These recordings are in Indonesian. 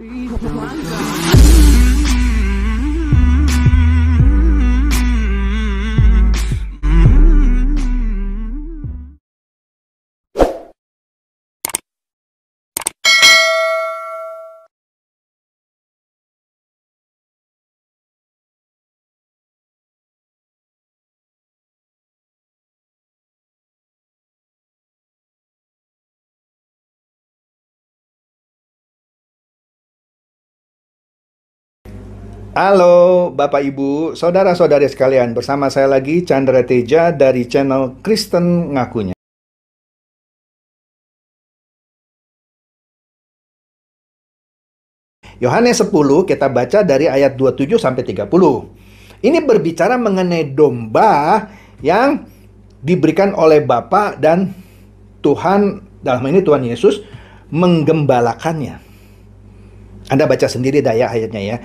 一种短暂。Halo Bapak Ibu, Saudara-saudari sekalian, bersama saya lagi Chandra Teja dari channel Kristen Ngakunya. Yohanes 10 kita baca dari ayat 27 sampai 30. Ini berbicara mengenai domba yang diberikan oleh Bapa dan Tuhan dalam ini Tuhan Yesus menggembalakannya. Anda baca sendiri daya ayatnya ya.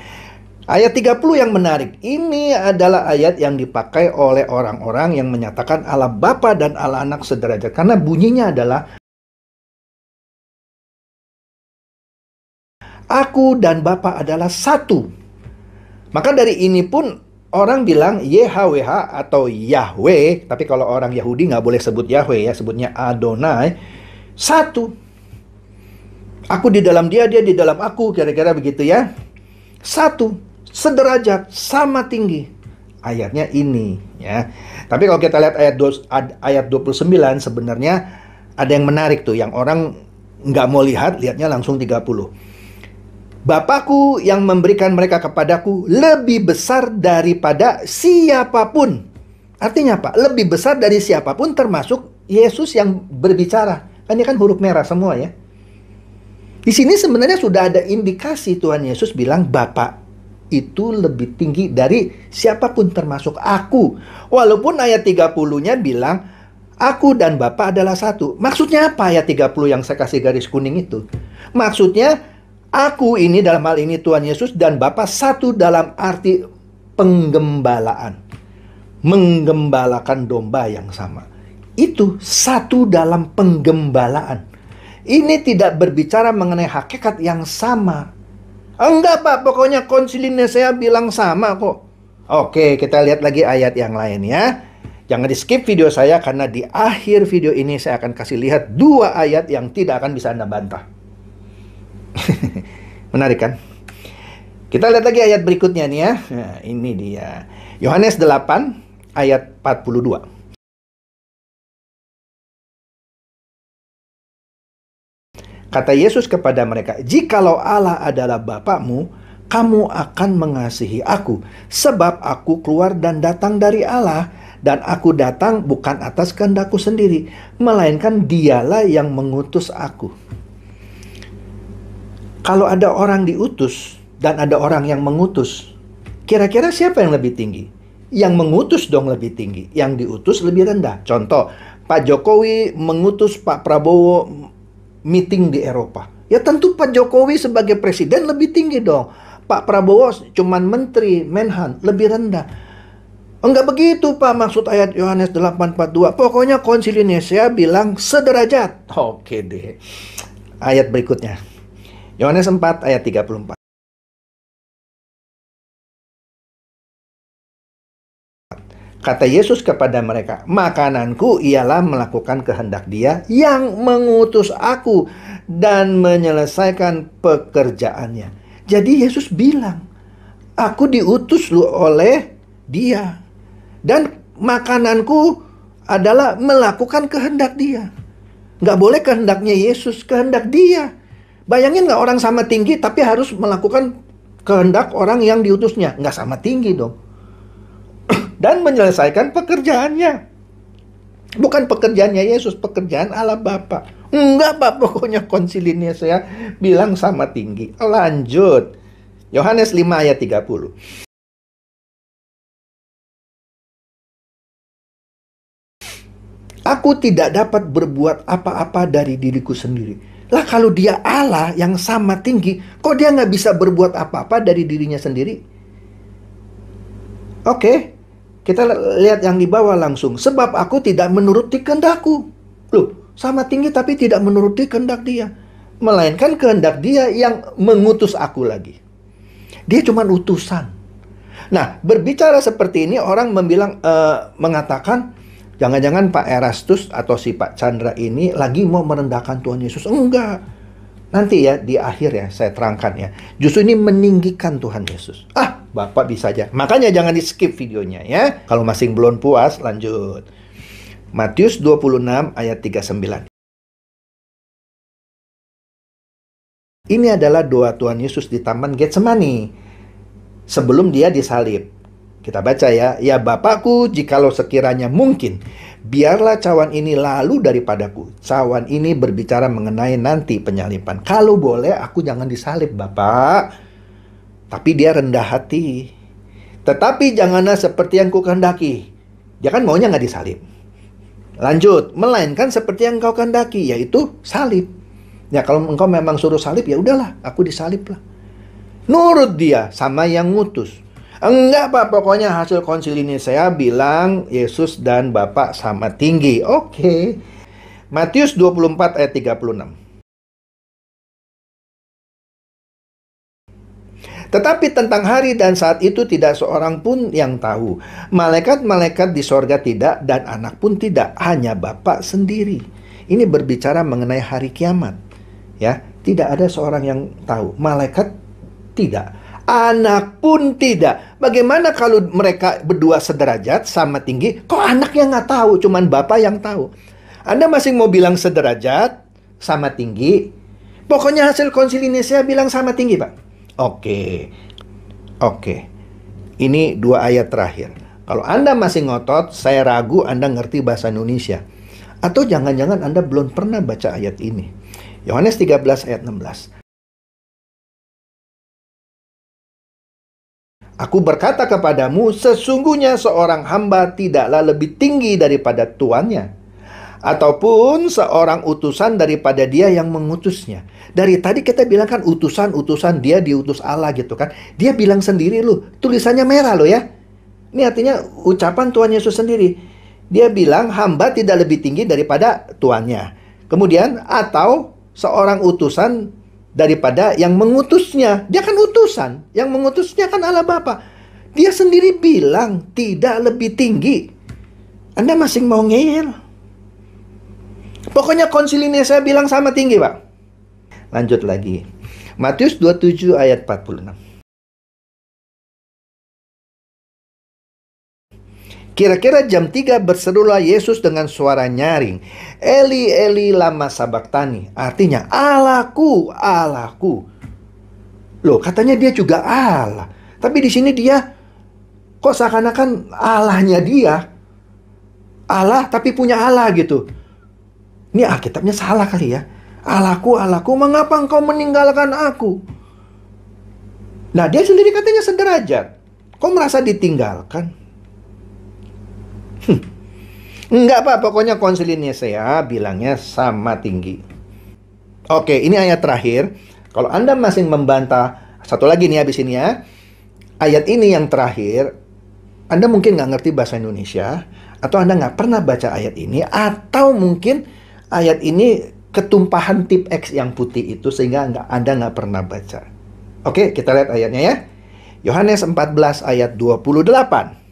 Ayat 30 yang menarik. Ini adalah ayat yang dipakai oleh orang-orang yang menyatakan Allah Bapa dan Allah Anak sederajat karena bunyinya adalah Aku dan Bapa adalah satu. Maka dari ini pun orang bilang YHWH atau Yahweh, tapi kalau orang Yahudi nggak boleh sebut Yahweh ya, sebutnya Adonai, satu. Aku di dalam dia, dia di dalam aku, kira-kira begitu ya. Satu sederajat, sama tinggi. Ayatnya ini ya. Tapi kalau kita lihat ayat ayat 29 sebenarnya ada yang menarik tuh yang orang nggak mau lihat, lihatnya langsung 30. Bapakku yang memberikan mereka kepadaku lebih besar daripada siapapun. Artinya apa? Lebih besar dari siapapun termasuk Yesus yang berbicara. Kan ini kan huruf merah semua ya. Di sini sebenarnya sudah ada indikasi Tuhan Yesus bilang Bapak itu lebih tinggi dari siapapun termasuk aku. Walaupun ayat 30-nya bilang aku dan Bapak adalah satu. Maksudnya apa ayat 30 yang saya kasih garis kuning itu? Maksudnya aku ini dalam hal ini Tuhan Yesus dan Bapak satu dalam arti penggembalaan. Menggembalakan domba yang sama. Itu satu dalam penggembalaan. Ini tidak berbicara mengenai hakikat yang sama Oh, enggak Pak, pokoknya konsilinnya saya bilang sama kok. Oke, kita lihat lagi ayat yang lain ya. Jangan di skip video saya karena di akhir video ini saya akan kasih lihat dua ayat yang tidak akan bisa Anda bantah. Menarik kan? Kita lihat lagi ayat berikutnya nih ya. Nah, ini dia. Yohanes 8 ayat 42. Kata Yesus kepada mereka, "Jikalau Allah adalah Bapakmu, kamu akan mengasihi aku, sebab aku keluar dan datang dari Allah, dan aku datang bukan atas kehendakku sendiri, melainkan Dialah yang mengutus aku." Kalau ada orang diutus dan ada orang yang mengutus, kira-kira siapa yang lebih tinggi? Yang mengutus dong lebih tinggi, yang diutus lebih rendah. Contoh, Pak Jokowi mengutus Pak Prabowo meeting di Eropa. Ya tentu Pak Jokowi sebagai presiden lebih tinggi dong. Pak Prabowo cuman menteri, menhan, lebih rendah. Enggak begitu Pak maksud ayat Yohanes 8:42. Pokoknya konsili Indonesia bilang sederajat. Oke deh. Ayat berikutnya. Yohanes 4 ayat 34. Kata Yesus kepada mereka, "Makananku ialah melakukan kehendak Dia yang mengutus Aku dan menyelesaikan pekerjaannya." Jadi Yesus bilang, "Aku diutus lu oleh Dia dan makananku adalah melakukan kehendak Dia." Gak boleh kehendaknya Yesus, kehendak Dia. Bayangin nggak orang sama tinggi tapi harus melakukan kehendak orang yang diutusnya? Gak sama tinggi dong dan menyelesaikan pekerjaannya. Bukan pekerjaannya Yesus, pekerjaan Allah Bapa. Enggak Pak, pokoknya konsilinnya saya bilang sama tinggi. Lanjut. Yohanes 5 ayat 30. Aku tidak dapat berbuat apa-apa dari diriku sendiri. Lah kalau dia Allah yang sama tinggi, kok dia nggak bisa berbuat apa-apa dari dirinya sendiri? Oke, okay. Kita lihat yang di bawah langsung. Sebab aku tidak menuruti kehendakku. Loh, sama tinggi tapi tidak menuruti kehendak dia. Melainkan kehendak dia yang mengutus aku lagi. Dia cuma utusan. Nah, berbicara seperti ini orang membilang, uh, mengatakan, jangan-jangan Pak Erastus atau si Pak Chandra ini lagi mau merendahkan Tuhan Yesus. Enggak. Nanti ya, di akhir ya, saya terangkan ya. Justru ini meninggikan Tuhan Yesus. Ah, Bapak bisa aja. Makanya jangan di-skip videonya ya. Kalau masih belum puas, lanjut. Matius 26 ayat 39. Ini adalah doa Tuhan Yesus di Taman Getsemani sebelum dia disalib. Kita baca ya, ya Bapakku jikalau sekiranya mungkin, biarlah cawan ini lalu daripadaku. Cawan ini berbicara mengenai nanti penyalipan. Kalau boleh aku jangan disalib Bapak tapi dia rendah hati. Tetapi janganlah seperti yang kukandaki. Dia kan maunya nggak disalib. Lanjut, melainkan seperti yang kau kandaki, yaitu salib. Ya kalau engkau memang suruh salib, ya udahlah, aku disalib lah. Nurut dia sama yang ngutus. Enggak pak, pokoknya hasil konsil ini saya bilang Yesus dan Bapak sama tinggi. Oke. Okay. Matius 24 ayat 36. Tetapi tentang hari dan saat itu tidak seorang pun yang tahu. Malaikat-malaikat di sorga tidak dan anak pun tidak, hanya Bapak sendiri. Ini berbicara mengenai hari kiamat. Ya, tidak ada seorang yang tahu. Malaikat tidak, anak pun tidak. Bagaimana kalau mereka berdua sederajat sama tinggi? Kok anaknya nggak tahu, cuman bapak yang tahu. Anda masih mau bilang sederajat sama tinggi? Pokoknya hasil konsili Indonesia bilang sama tinggi, Pak. Oke. Oke. Ini dua ayat terakhir. Kalau Anda masih ngotot, saya ragu Anda ngerti bahasa Indonesia. Atau jangan-jangan Anda belum pernah baca ayat ini. Yohanes 13 ayat 16. Aku berkata kepadamu, sesungguhnya seorang hamba tidaklah lebih tinggi daripada tuannya, ataupun seorang utusan daripada dia yang mengutusnya. Dari tadi kita bilang kan utusan-utusan dia diutus Allah gitu kan. Dia bilang sendiri loh, tulisannya merah loh ya. Ini artinya ucapan Tuhan Yesus sendiri. Dia bilang hamba tidak lebih tinggi daripada tuannya. Kemudian atau seorang utusan daripada yang mengutusnya. Dia kan utusan, yang mengutusnya kan Allah Bapa. Dia sendiri bilang tidak lebih tinggi. Anda masih mau ngeyel. Pokoknya konsilinya saya bilang sama tinggi, Pak. Lanjut lagi. Matius 27 ayat 46. Kira-kira jam 3 berserulah Yesus dengan suara nyaring. Eli, Eli lama sabaktani. Artinya, Allahku, Allahku. Loh, katanya dia juga Allah. Tapi di sini dia kok seakan-akan Allahnya dia. Allah tapi punya Allah gitu. Ini Alkitabnya salah kali ya. Alaku, alaku, mengapa engkau meninggalkan aku? Nah, dia sendiri katanya sederajat. Kok merasa ditinggalkan? Hmm. Enggak, Pak. Pokoknya konsilinnya saya bilangnya sama tinggi. Oke, ini ayat terakhir. Kalau Anda masih membantah, satu lagi nih habis ini ya. Ayat ini yang terakhir, Anda mungkin nggak ngerti bahasa Indonesia, atau Anda nggak pernah baca ayat ini, atau mungkin ayat ini ketumpahan tip X yang putih itu sehingga nggak Anda nggak pernah baca. Oke, kita lihat ayatnya ya. Yohanes 14 ayat 28.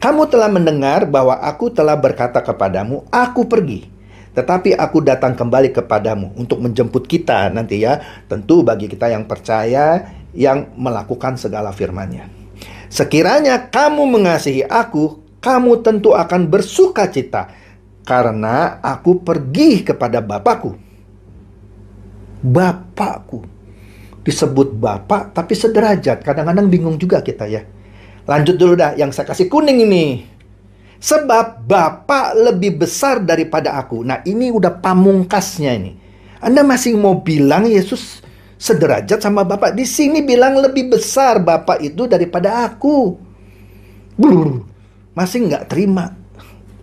Kamu telah mendengar bahwa aku telah berkata kepadamu, aku pergi. Tetapi aku datang kembali kepadamu untuk menjemput kita nanti ya. Tentu bagi kita yang percaya, yang melakukan segala firmannya. Sekiranya kamu mengasihi aku, kamu tentu akan bersuka cita karena aku pergi kepada Bapakku. Bapakku. Disebut Bapak tapi sederajat. Kadang-kadang bingung juga kita ya. Lanjut dulu dah yang saya kasih kuning ini. Sebab Bapak lebih besar daripada aku. Nah ini udah pamungkasnya ini. Anda masih mau bilang Yesus sederajat sama Bapak. Di sini bilang lebih besar Bapak itu daripada aku. Blur. Masih nggak terima.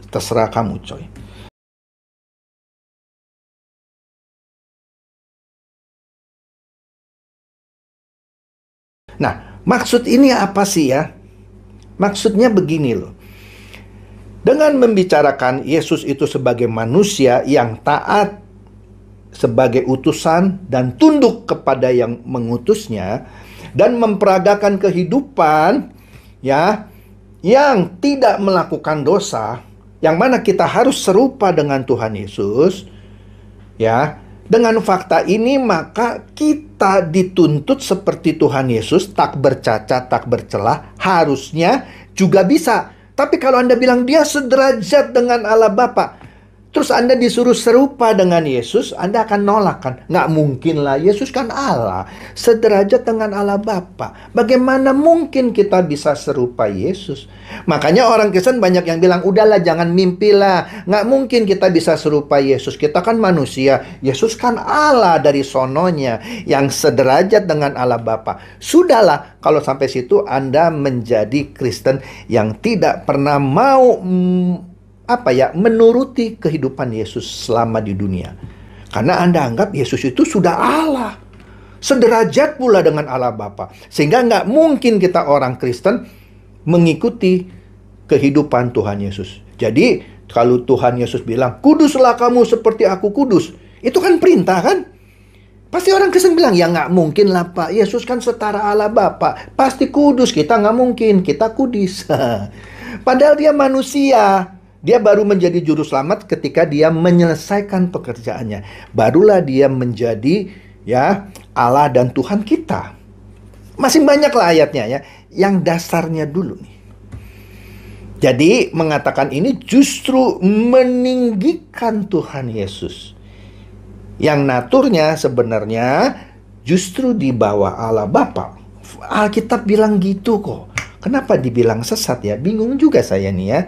Terserah kamu coy. Nah, maksud ini apa sih ya? Maksudnya begini loh. Dengan membicarakan Yesus itu sebagai manusia yang taat sebagai utusan dan tunduk kepada yang mengutusnya dan memperagakan kehidupan ya yang tidak melakukan dosa yang mana kita harus serupa dengan Tuhan Yesus ya dengan fakta ini maka kita dituntut seperti Tuhan Yesus tak bercacat, tak bercelah, harusnya juga bisa. Tapi kalau Anda bilang dia sederajat dengan Allah Bapa, Terus Anda disuruh serupa dengan Yesus, Anda akan nolak kan? Nggak mungkin lah, Yesus kan Allah. Sederajat dengan Allah Bapa. Bagaimana mungkin kita bisa serupa Yesus? Makanya orang Kristen banyak yang bilang, udahlah jangan mimpilah. Nggak mungkin kita bisa serupa Yesus. Kita kan manusia, Yesus kan Allah dari sononya. Yang sederajat dengan Allah Bapa. Sudahlah, kalau sampai situ Anda menjadi Kristen yang tidak pernah mau apa ya menuruti kehidupan Yesus selama di dunia. Karena Anda anggap Yesus itu sudah Allah. Sederajat pula dengan Allah Bapa. Sehingga nggak mungkin kita orang Kristen mengikuti kehidupan Tuhan Yesus. Jadi kalau Tuhan Yesus bilang, kuduslah kamu seperti aku kudus. Itu kan perintah kan? Pasti orang Kristen bilang, ya nggak mungkin lah Pak. Yesus kan setara Allah Bapa. Pasti kudus, kita nggak mungkin. Kita kudis. Padahal dia manusia dia baru menjadi juru selamat ketika dia menyelesaikan pekerjaannya. Barulah dia menjadi ya Allah dan Tuhan kita. Masih banyak lah ayatnya ya, yang dasarnya dulu nih. Jadi mengatakan ini justru meninggikan Tuhan Yesus. Yang naturnya sebenarnya justru di bawah Allah Bapa. Alkitab bilang gitu kok. Kenapa dibilang sesat ya? Bingung juga saya nih ya.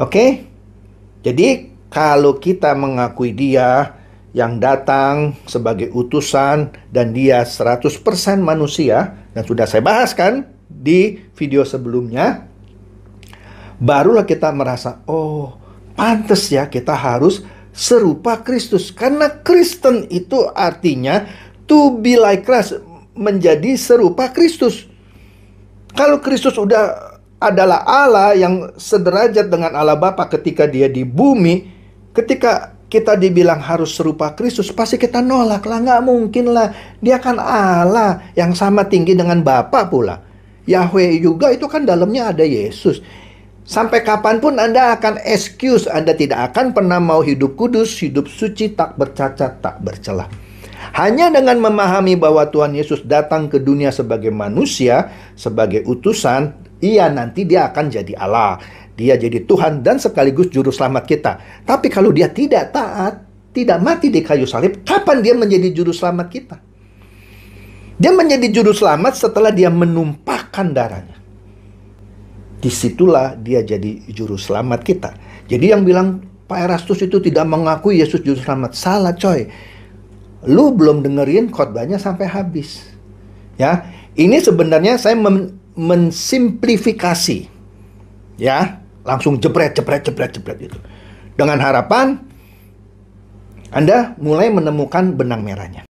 Oke? Jadi kalau kita mengakui dia yang datang sebagai utusan dan dia 100% manusia yang sudah saya bahas kan di video sebelumnya barulah kita merasa oh pantas ya kita harus serupa Kristus karena Kristen itu artinya to be like Christ menjadi serupa Kristus kalau Kristus udah adalah Allah yang sederajat dengan Allah Bapa ketika dia di bumi, ketika kita dibilang harus serupa Kristus, pasti kita nolak lah, nggak mungkin lah. Dia kan Allah yang sama tinggi dengan Bapa pula. Yahweh juga itu kan dalamnya ada Yesus. Sampai kapanpun Anda akan excuse, Anda tidak akan pernah mau hidup kudus, hidup suci, tak bercacat, tak bercelah. Hanya dengan memahami bahwa Tuhan Yesus datang ke dunia sebagai manusia, sebagai utusan, Iya nanti dia akan jadi Allah. Dia jadi Tuhan dan sekaligus juru selamat kita. Tapi kalau dia tidak taat, tidak mati di kayu salib, kapan dia menjadi juru selamat kita? Dia menjadi juru selamat setelah dia menumpahkan darahnya. Disitulah dia jadi juru selamat kita. Jadi yang bilang Pak Erastus itu tidak mengakui Yesus juru selamat. Salah coy. Lu belum dengerin khotbahnya sampai habis. Ya, ini sebenarnya saya mensimplifikasi ya langsung jepret jepret jepret jepret gitu dengan harapan Anda mulai menemukan benang merahnya